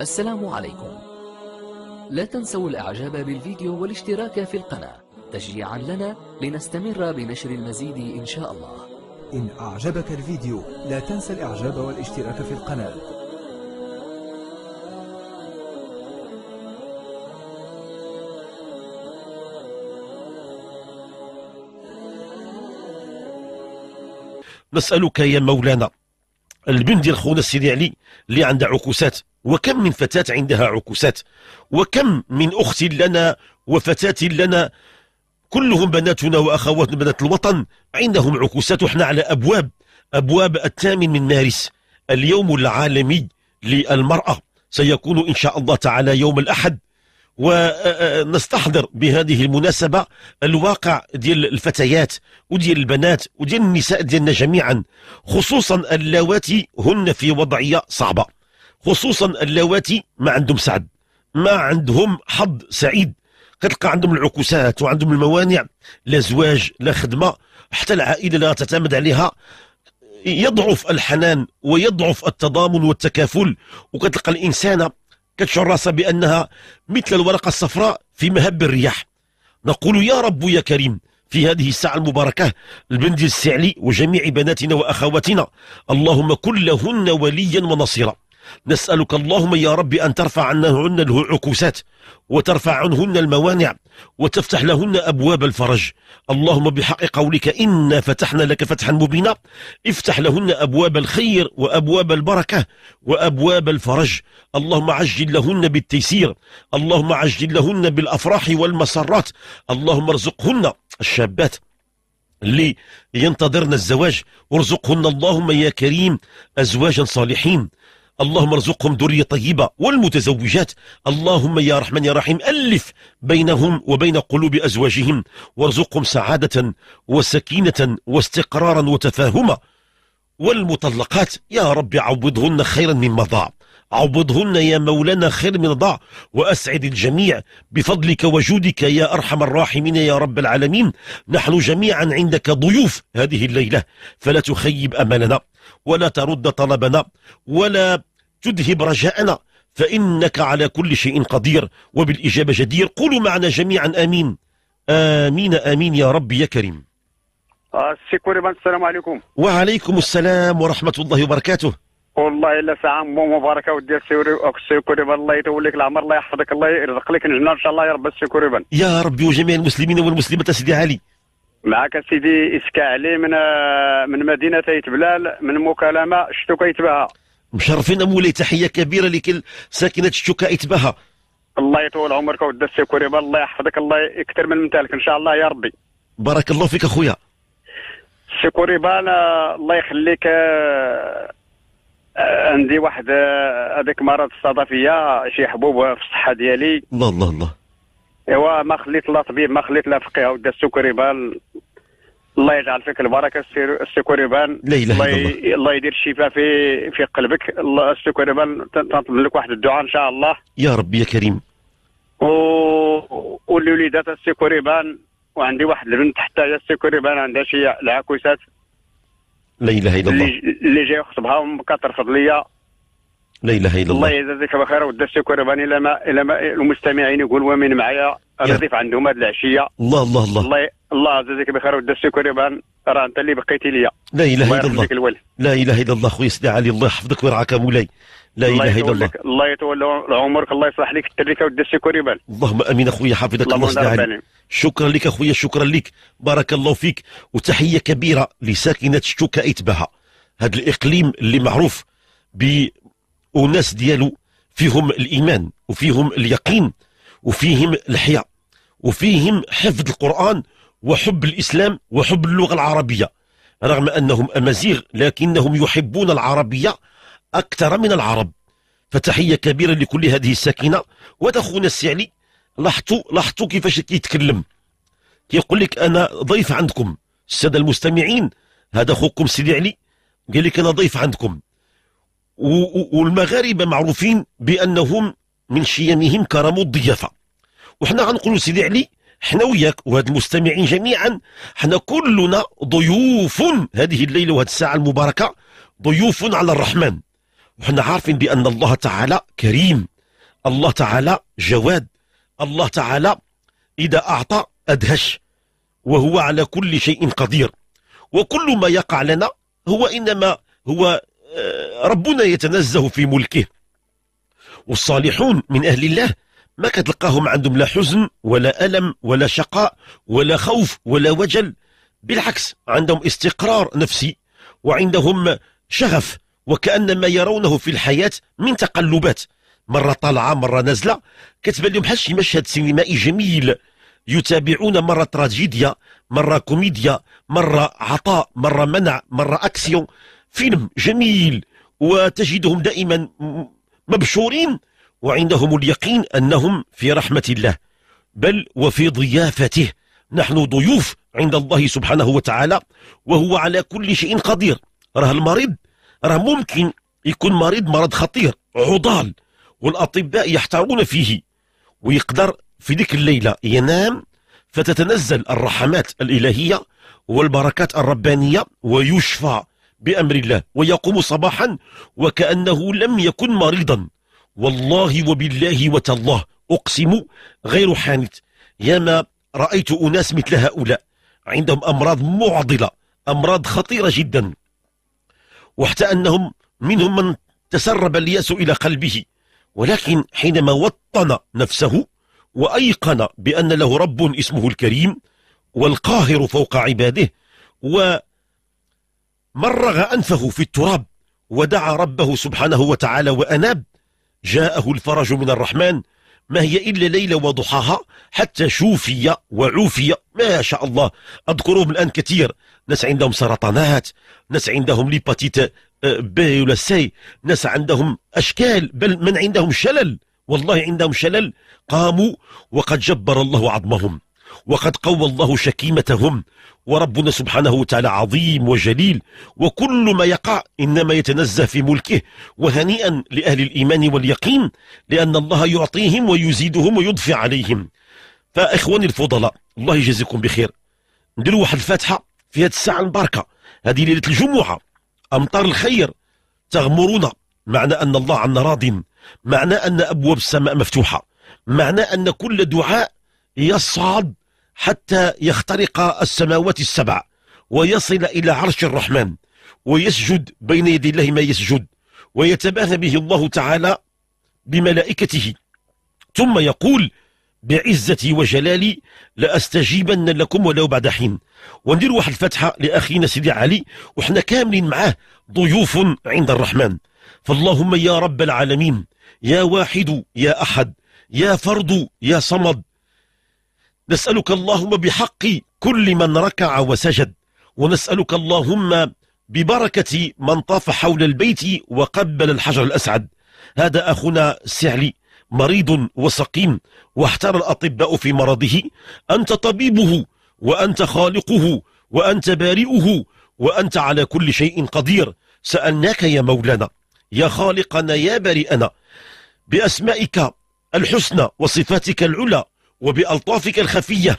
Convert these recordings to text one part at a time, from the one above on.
السلام عليكم لا تنسوا الاعجاب بالفيديو والاشتراك في القناة تشجيعا لنا لنستمر بنشر المزيد ان شاء الله إن أعجبك الفيديو لا تنسى الإعجاب والاشتراك في القناة نسألك يا مولانا البنت ديال خونا السيدي علي اللي عنده عكوسات وكم من فتاة عندها عكوسات وكم من أخت لنا وفتاة لنا كلهم بناتنا وأخواتنا بنات الوطن عندهم عكوسات وحنا على أبواب أبواب الثامن من مارس اليوم العالمي للمرأة سيكون إن شاء الله تعالى يوم الأحد ونستحضر بهذه المناسبة الواقع ديال الفتيات وديال البنات وديال النساء ديالنا جميعا خصوصا اللواتي هن في وضعية صعبة خصوصا اللواتي ما عندهم سعد ما عندهم حظ سعيد كتلقى عندهم العكوسات وعندهم الموانع لا زواج لا خدمه حتى العائله لا تعتمد عليها يضعف الحنان ويضعف التضامن والتكافل وكتلقى الانسانه كتشعر راسها بانها مثل الورقه الصفراء في مهب الرياح نقول يا رب يا كريم في هذه الساعة المباركة البندي السعلي وجميع بناتنا وأخواتنا اللهم كن لهن وليا ونصيرا نسألك اللهم يا رب أن ترفع عنهن العكوسات وترفع عنهن الموانع وتفتح لهن أبواب الفرج اللهم بحق قولك إنا فتحنا لك فتحا مبينا افتح لهن أبواب الخير وأبواب البركة وأبواب الفرج اللهم عجل لهن بالتيسير اللهم عجل لهن بالأفراح والمسرات اللهم ارزقهن الشابات اللي ينتظرن الزواج ارزقهن اللهم يا كريم أزواجا صالحين اللهم ارزقهم ذرية طيبة والمتزوجات اللهم يا رحمن يا رحيم ألف بينهم وبين قلوب أزواجهم وارزقهم سعادة وسكينة واستقرارا وتفاهما والمطلقات يا رب عوضهن خيرا مما ضاع عوضهن يا مولانا خير من ضاع وأسعد الجميع بفضلك وجودك يا أرحم الراحمين يا رب العالمين نحن جميعا عندك ضيوف هذه الليلة فلا تخيب أملنا ولا ترد طلبنا ولا تذهب رجاءنا فإنك على كل شيء قدير وبالإجابة جدير قولوا معنا جميعا آمين آمين آمين يا رب يا كريم السلام عليكم وعليكم السلام ورحمة الله وبركاته والله الا ساعه مو مباركه ودي السي كوريبان الله يطول لك العمر الله يحفظك الله يرزق لك الجنه ان شاء الله يا رب السيكوري يا ربي وجميع المسلمين والمسلمات سيدي علي معك سيدي اسكا علي من آه، من مدينه بلال من مكالمه شتوكا بها مشرفين مولاي تحيه كبيره لكل ساكنه شتوكا بها الله يطول عمرك ودى السي الله يحفظك الله يكثر من مثالك ان شاء الله يا ربي بارك الله فيك اخويا السي كوريبا آه، الله يخليك آه، عندي واحد هذاك مرض الصدفيه شي حبوب في الصحه ديالي الله الله الله ايوا ما خليت لا طبيب ما خليت لا فقيه ودا السكريبان الله يجعل فيك البركه السكريبان لا اله الا الله الله يدير الشفاء في في قلبك الله السكريبان تنطلب لك واحد الدعاء ان شاء الله يا ربي يا كريم و... والوليدات السكريبان وعندي واحد البنت حتى هي السكريبان عندها شي العكوسات لا اله الا الله اللي جاي خطبها كترفض ليا لا اله الا الله الله يجزيك بخير ودي الشكر الى ما الى ما المستمعين يقول ومن معايا نضيف عندهم هذه العشيه الله الله الله الله الله يجزيك بخير ودي الشكر راه انت اللي بقيتي ليا لا اله الا الله لا اله الا الله خويا سيدي علي الله يحفظك ويرعاك مولاي لا اله الا الله الله يطول عمرك الله يصلح لك التركه ودي الشكر اللهم امين اخويا حافظك الله سيدي علي شكرا لك اخويا شكرا لك بارك الله فيك وتحيه كبيره لساكنه شتوكا اتبها هذا الاقليم اللي معروف وناس ديالو فيهم الإيمان وفيهم اليقين وفيهم الحياة وفيهم حفظ القرآن وحب الإسلام وحب اللغة العربية رغم أنهم أمازيغ لكنهم يحبون العربية أكثر من العرب فتحية كبيرة لكل هذه الساكنة وهذا خونا السعلي لاحظتوا لاحظتوا كيفاش كيتكلم كيقول لك أنا ضيف عندكم السادة المستمعين هذا خوكم سيدي علي قال لك أنا ضيف عندكم والمغاربه معروفين بانهم من شيمهم كرم الضيافه وحنا غنقولوا سيدي علي حنا وياك وهاد المستمعين جميعا حنا كلنا ضيوف هذه الليله وهاد الساعه المباركه ضيوف على الرحمن وحنا عارفين بان الله تعالى كريم الله تعالى جواد الله تعالى اذا اعطى ادهش وهو على كل شيء قدير وكل ما يقع لنا هو انما هو ربنا يتنزه في ملكه والصالحون من أهل الله ما كتلقاهم عندهم لا حزن ولا ألم ولا شقاء ولا خوف ولا وجل بالعكس عندهم استقرار نفسي وعندهم شغف وكأن ما يرونه في الحياة من تقلبات مرة طالعة مرة نازلة كتبان لهم بحال شي مشهد سينمائي جميل يتابعون مرة تراجيديا مرة كوميديا مرة عطاء مرة منع مرة أكسيون فيلم جميل وتجدهم دائما مبشورين وعندهم اليقين أنهم في رحمة الله بل وفي ضيافته نحن ضيوف عند الله سبحانه وتعالى وهو على كل شيء قدير راه المريض راه ممكن يكون مريض مرض خطير عضال والأطباء يحتارون فيه ويقدر في ذيك الليلة ينام فتتنزل الرحمات الإلهية والبركات الربانية ويشفى بأمر الله ويقوم صباحا وكأنه لم يكن مريضا والله وبالله وتالله أقسم غير حانت يا ما رأيت أناس مثل هؤلاء عندهم أمراض معضلة أمراض خطيرة جدا وحتى أنهم منهم من تسرب الياس إلى قلبه ولكن حينما وطن نفسه وأيقن بأن له رب اسمه الكريم والقاهر فوق عباده و مرغ أنفه في التراب ودعا ربه سبحانه وتعالى وأناب جاءه الفرج من الرحمن ما هي إلا ليلة وضحاها حتى شوفي وعوفي ما شاء الله أذكرهم الآن كثير ناس عندهم سرطانات ناس عندهم ليباتيت بي آه، ولا سي ناس عندهم أشكال بل من عندهم شلل والله عندهم شلل قاموا وقد جبر الله عظمهم وقد قوى الله شكيمتهم وربنا سبحانه وتعالى عظيم وجليل وكل ما يقع إنما يتنزه في ملكه وهنيئا لأهل الإيمان واليقين لأن الله يعطيهم ويزيدهم ويضفي عليهم فإخواني الفضلاء الله يجزيكم بخير نديروا واحد الفاتحة في هذه الساعة المباركة هذه ليلة الجمعة أمطار الخير تغمرنا معنى أن الله عنا راض معنى أن أبواب السماء مفتوحة معنى أن كل دعاء يصعد حتى يخترق السماوات السبع ويصل إلى عرش الرحمن ويسجد بين يدي الله ما يسجد ويتباهى به الله تعالى بملائكته ثم يقول بعزتي وجلالي لأستجيبن لكم ولو بعد حين وندير واحد الفتحة لأخينا سيدي علي وحنا كاملين معاه ضيوف عند الرحمن فاللهم يا رب العالمين يا واحد يا أحد يا فرد يا صمد نسألك اللهم بحق كل من ركع وسجد ونسألك اللهم ببركة من طاف حول البيت وقبل الحجر الأسعد هذا أخونا السعلي مريض وسقيم واحتار الأطباء في مرضه أنت طبيبه وأنت خالقه وأنت بارئه وأنت على كل شيء قدير سألناك يا مولانا يا خالقنا يا بارئنا بأسمائك الحسنى وصفاتك العلى وبألطافك الخفية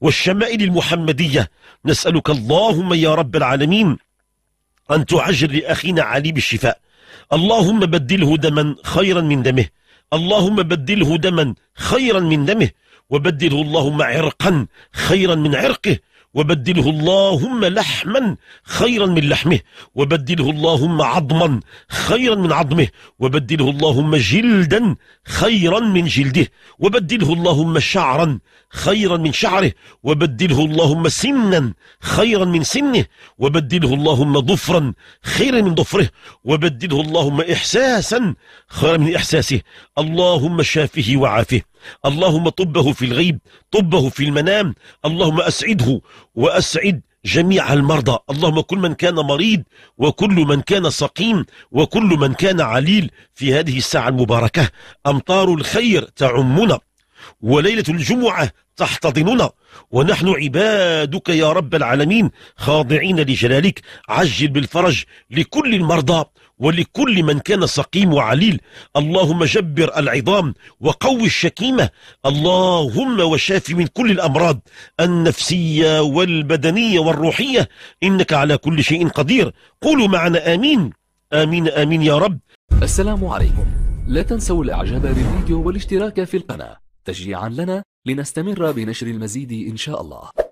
والشمائل المحمدية نسألك اللهم يا رب العالمين أن تعجل لأخينا علي بالشفاء اللهم بدله دما خيرا من دمه اللهم بدله دما خيرا من دمه وبدله اللهم عرقا خيرا من عرقه وبدله اللهم لحما خيرا من لحمه وبدله اللهم عظما خيرا من عظمه وبدله اللهم جلدا خيرا من جلده وبدله اللهم شعرا خيرا من شعره وبدله اللهم سنا خيرا من سنه وبدله اللهم ظفرا خيرا من ظفره وبدله اللهم إحساسا خيرا من إحساسه اللهم شافه وعافه اللهم طبه في الغيب طبه في المنام اللهم أسعده وأسعد جميع المرضى اللهم كل من كان مريض وكل من كان سقيم وكل من كان عليل في هذه الساعة المباركة أمطار الخير تعمنا وليلة الجمعة تحتضننا ونحن عبادك يا رب العالمين خاضعين لجلالك عجل بالفرج لكل المرضى ولكل من كان سقيم وعليل اللهم جبر العظام وقو الشكيمة اللهم وشاف من كل الأمراض النفسية والبدنية والروحية إنك على كل شيء قدير قولوا معنا آمين آمين آمين يا رب السلام عليكم لا تنسوا الإعجاب بالفيديو والاشتراك في القناة تشجيعا لنا لنستمر بنشر المزيد إن شاء الله